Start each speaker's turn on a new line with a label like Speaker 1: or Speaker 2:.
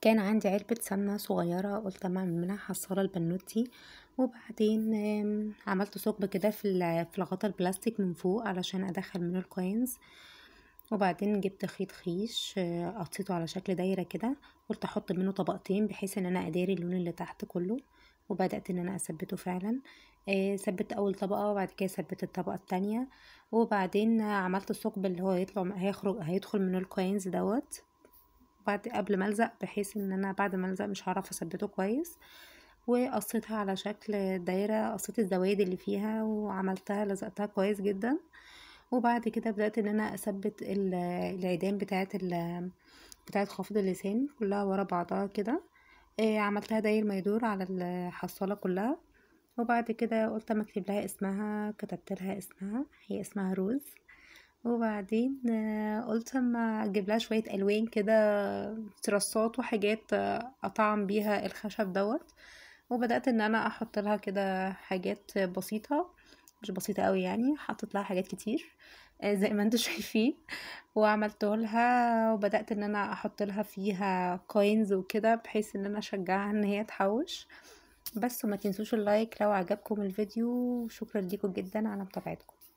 Speaker 1: كان عندي علبة سمنة صغيرة قلت أما أعمل منها حصالة البنوتي وبعدين عملت ثقب كده في في الغطا البلاستيك من فوق علشان أدخل منه الكوينز وبعدين جبت خيط خيش آه، قطيته على شكل دايرة كده قلت أحط منه طبقتين بحيث إن أنا أداري اللون اللي تحت كله وبدأت إن أنا أثبته فعلا آه، ثبت أول طبقة وبعد كده ثبت الطبقة التانية وبعدين آه، عملت الثقب اللي هو يطلع هيخرج هيدخل منه الكوينز دوت بعد قبل ما الزق بحيث ان انا بعد ما الزق مش هعرف اثبته كويس وقصيتها على شكل دايره قصيت الزوايد اللي فيها وعملتها لزقتها كويس جدا وبعد كده بدات ان انا اثبت العيدان بتاعه بتاعه خافض اللسان كلها ورا بعضها كده آه، عملتها داير ما يدور على الحصاله كلها وبعد كده قلت اما اكتب لها اسمها كتبت لها اسمها هي اسمها روز وبعدين آه، قلت اما اجيب لها شويه الوان كده ترصات وحاجات آه، اطعم بيها الخشب دوت وبدات ان انا احط لها كده حاجات بسيطه مش بسيطه قوي يعني حطيت لها حاجات كتير آه، زي ما انتم شايفين وعملت لها وبدات ان انا احط لها فيها كوينز وكده بحيث ان انا اشجعها ان هي تحوش بس وما تنسوش اللايك لو عجبكم الفيديو وشكرا ليكم جدا على متابعتكم